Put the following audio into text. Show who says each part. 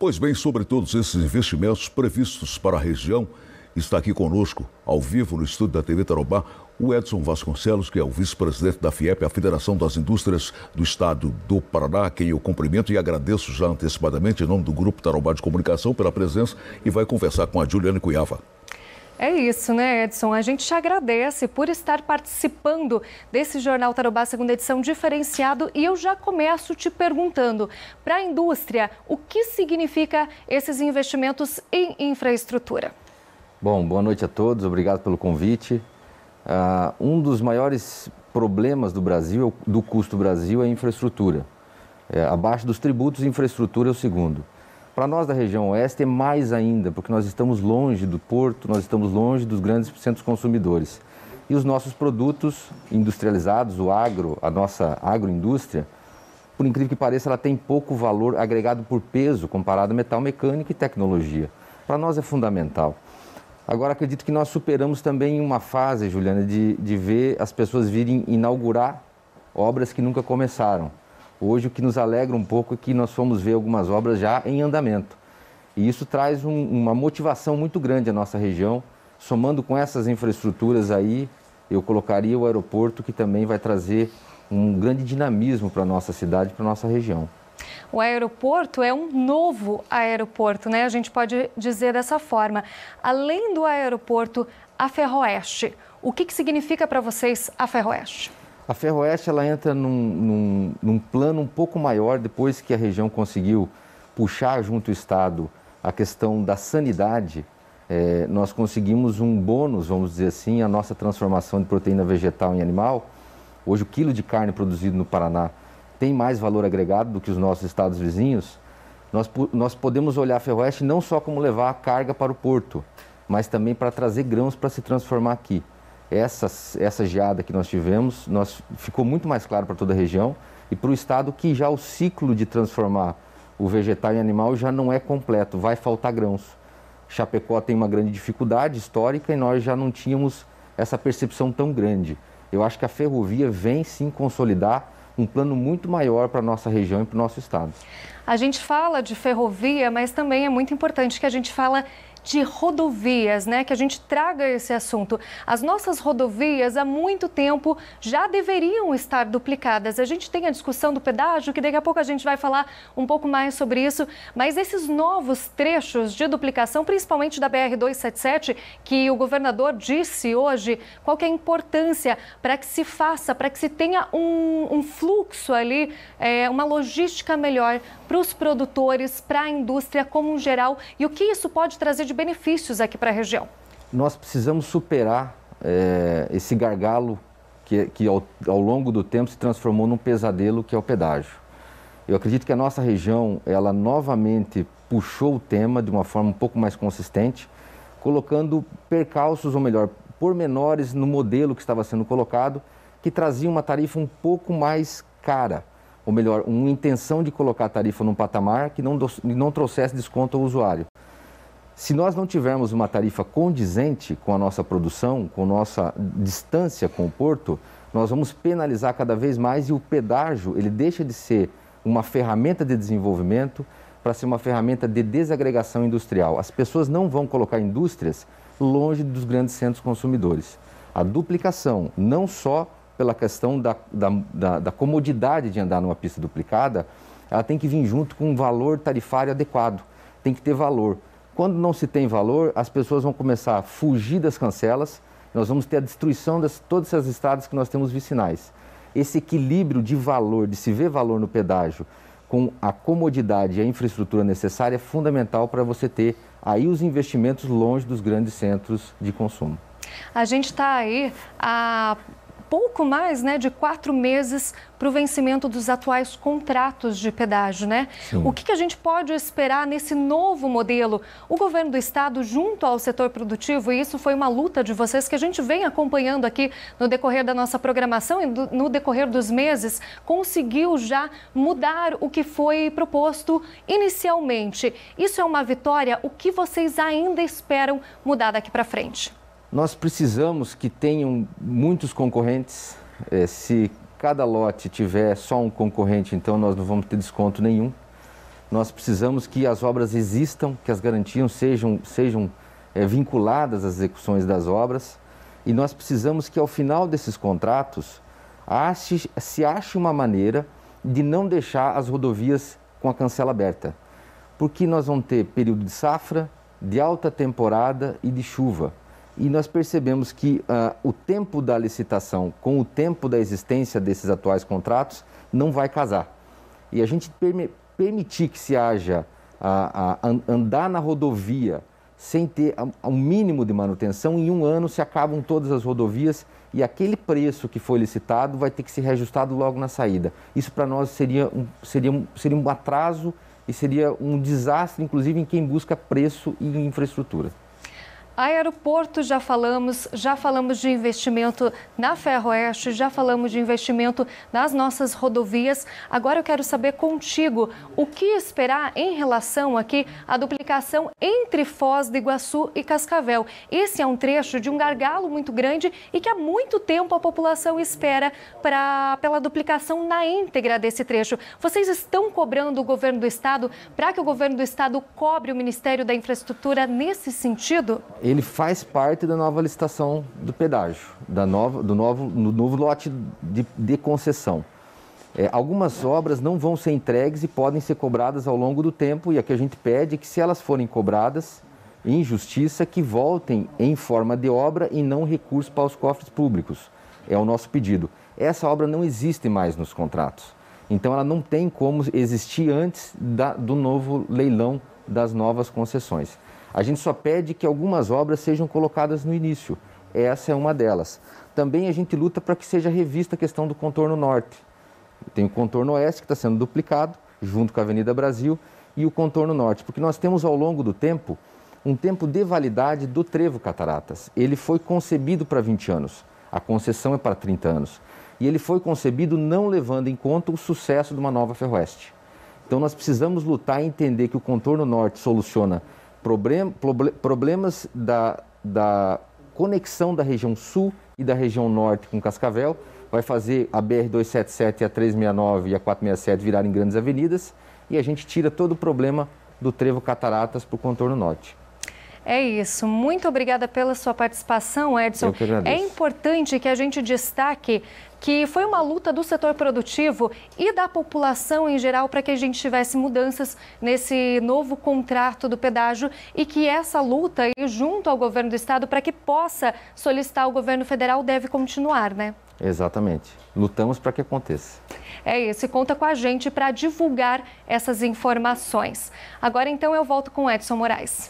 Speaker 1: Pois bem, sobre todos esses investimentos previstos para a região, está aqui conosco, ao vivo no estúdio da TV Tarobá, o Edson Vasconcelos, que é o vice-presidente da FIEP, a Federação das Indústrias do Estado do Paraná, quem eu cumprimento e agradeço já antecipadamente, em nome do Grupo Tarobá de Comunicação, pela presença e vai conversar com a Juliana Cuiava. É isso, né, Edson? A gente te agradece por estar participando desse Jornal Tarobá Segunda Edição diferenciado e eu já começo te perguntando, para a indústria, o que significa esses investimentos em infraestrutura?
Speaker 2: Bom, boa noite a todos, obrigado pelo convite. Uh, um dos maiores problemas do Brasil, do custo do Brasil, é a infraestrutura. É, abaixo dos tributos, infraestrutura é o segundo. Para nós da região oeste é mais ainda, porque nós estamos longe do porto, nós estamos longe dos grandes centros consumidores. E os nossos produtos industrializados, o agro, a nossa agroindústria, por incrível que pareça, ela tem pouco valor agregado por peso comparado a metal mecânico e tecnologia. Para nós é fundamental. Agora, acredito que nós superamos também uma fase, Juliana, de, de ver as pessoas virem inaugurar obras que nunca começaram. Hoje o que nos alegra um pouco é que nós fomos ver algumas obras já em andamento. E isso traz um, uma motivação muito grande à nossa região. Somando com essas infraestruturas aí, eu colocaria o aeroporto que também vai trazer um grande dinamismo para a nossa cidade, para a nossa região.
Speaker 1: O aeroporto é um novo aeroporto, né? A gente pode dizer dessa forma. Além do aeroporto, a Ferroeste. O que, que significa para vocês a Ferroeste?
Speaker 2: A Ferroeste ela entra num, num, num, plano um pouco maior depois que a região conseguiu puxar junto o Estado a questão da sanidade. É, nós conseguimos um bônus, vamos dizer assim, a nossa transformação de proteína vegetal em animal. Hoje o quilo de carne produzido no Paraná tem mais valor agregado do que os nossos estados vizinhos. Nós, nós podemos olhar a Ferroeste não só como levar a carga para o porto, mas também para trazer grãos para se transformar aqui essa essa geada que nós tivemos, nós, ficou muito mais claro para toda a região e para o Estado que já o ciclo de transformar o vegetal em animal já não é completo, vai faltar grãos. Chapecó tem uma grande dificuldade histórica e nós já não tínhamos essa percepção tão grande. Eu acho que a ferrovia vem sim consolidar um plano muito maior para a nossa região e para o nosso estado.
Speaker 1: A gente fala de ferrovia, mas também é muito importante que a gente fala de rodovias, né? Que a gente traga esse assunto. As nossas rodovias há muito tempo já deveriam estar duplicadas. A gente tem a discussão do pedágio, que daqui a pouco a gente vai falar um pouco mais sobre isso, mas esses novos trechos de duplicação, principalmente da BR 277, que o governador disse hoje, qual é a importância para que se faça, para que se tenha um, um fluxo ali, é, uma logística melhor para os produtores, para a indústria como um geral e o que isso pode trazer de benefícios aqui para a região.
Speaker 2: Nós precisamos superar é, esse gargalo que, que ao, ao, longo do tempo se transformou num pesadelo que é o pedágio. Eu acredito que a nossa região, ela novamente puxou o tema de uma forma um pouco mais consistente, colocando percalços, ou melhor, pormenores no modelo que estava sendo colocado, que trazia uma tarifa um pouco mais cara, ou melhor, uma intenção de colocar a tarifa num patamar que não, não trouxesse desconto ao usuário. Se nós não tivermos uma tarifa condizente com a nossa produção, com nossa distância com o porto, nós vamos penalizar cada vez mais e o pedágio ele deixa de ser uma ferramenta de desenvolvimento para ser uma ferramenta de desagregação industrial. As pessoas não vão colocar indústrias longe dos grandes centros consumidores. A duplicação, não só pela questão da, da, da, da comodidade de andar numa pista duplicada, ela tem que vir junto com um valor tarifário adequado, tem que ter valor quando não se tem valor, as pessoas vão começar a fugir das cancelas, nós vamos ter a destruição de todas essas estradas que nós temos vicinais. Esse equilíbrio de valor, de se ver valor no pedágio, com a comodidade e a infraestrutura necessária, é fundamental para você ter aí os investimentos longe dos grandes centros de consumo.
Speaker 1: A gente está aí a pouco mais né, de quatro meses para o vencimento dos atuais contratos de pedágio, né? O que, que a gente pode esperar nesse novo modelo? O governo do estado, junto ao setor produtivo, e isso foi uma luta de vocês que a gente vem acompanhando aqui no decorrer da nossa programação e do, no decorrer dos meses, conseguiu já mudar o que foi proposto inicialmente. Isso é uma vitória. O que vocês ainda esperam mudar daqui para frente?
Speaker 2: Nós precisamos que tenham muitos concorrentes. É, se cada lote tiver só um concorrente, então nós não vamos ter desconto nenhum. Nós precisamos que as obras existam, que as garantias sejam, sejam é, vinculadas às execuções das obras. E nós precisamos que ao final desses contratos ache, se ache uma maneira de não deixar as rodovias com a cancela aberta. Porque nós vamos ter período de safra, de alta temporada e de chuva e nós percebemos que ah, o tempo da licitação com o tempo da existência desses atuais contratos não vai casar. E a gente permitir que se haja ah, ah, andar na rodovia sem ter um mínimo de manutenção, em um ano se acabam todas as rodovias e aquele preço que foi licitado vai ter que ser reajustado logo na saída. Isso para nós seria um, seria, um, seria um atraso e seria um desastre, inclusive, em quem busca preço e infraestrutura.
Speaker 1: Aeroporto, já falamos, já falamos de investimento na Ferroeste, já falamos de investimento nas nossas rodovias. Agora eu quero saber contigo o que esperar em relação aqui à duplicação entre Foz do Iguaçu e Cascavel. Esse é um trecho de um gargalo muito grande e que há muito tempo a população espera pra, pela duplicação na íntegra desse trecho. Vocês estão cobrando o governo do estado para que o governo do estado cobre o Ministério da Infraestrutura nesse sentido?
Speaker 2: ele faz parte da nova licitação do pedágio, da nova, do novo, no novo lote de, de concessão. É, algumas obras não vão ser entregues e podem ser cobradas ao longo do tempo, e aqui a gente pede que, se elas forem cobradas em justiça, que voltem em forma de obra e não recurso para os cofres públicos. É o nosso pedido. Essa obra não existe mais nos contratos. Então, ela não tem como existir antes da, do novo leilão das novas concessões. A gente só pede que algumas obras sejam colocadas no início. Essa é uma delas. Também a gente luta para que seja revista a questão do contorno norte. Tem o contorno oeste que está sendo duplicado, junto com a Avenida Brasil, e o contorno norte, porque nós temos ao longo do tempo um tempo de validade do trevo Cataratas. Ele foi concebido para 20 anos, a concessão é para 30 anos. E ele foi concebido não levando em conta o sucesso de uma nova ferroeste. Então nós precisamos lutar e entender que o contorno norte soluciona Problem, problem, problemas da, da conexão da região sul e da região norte com Cascavel, vai fazer a BR-277, a 369 e a 467 virarem grandes avenidas e a gente tira todo o problema do trevo Cataratas para o contorno norte.
Speaker 1: É isso. Muito obrigada pela sua participação, Edson. é importante que a gente destaque que foi uma luta do setor produtivo e da população em geral para que a gente tivesse mudanças nesse novo contrato do pedágio e que essa luta e junto ao governo do estado para que possa solicitar o governo federal deve continuar, né?
Speaker 2: Exatamente. Lutamos para que aconteça.
Speaker 1: É isso, e conta com a gente para divulgar essas informações. Agora então eu volto com Edson Moraes.